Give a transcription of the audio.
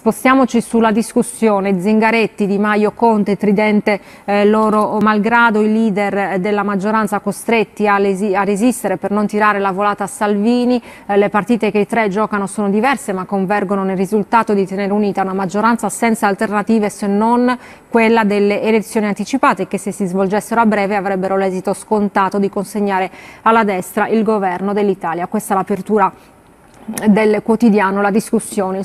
Spostiamoci sulla discussione Zingaretti, Di Maio, Conte, Tridente, eh, loro malgrado i leader eh, della maggioranza costretti a, a, resistere per non tirare la volata a Salvini, eh, le partite che i tre giocano sono diverse ma convergono nel risultato di tenere unita una maggioranza senza alternative se non quella delle elezioni anticipate che se si svolgessero a breve avrebbero l'esito scontato di consegnare alla destra il governo dell'Italia. Questa è l'apertura del quotidiano, la discussione.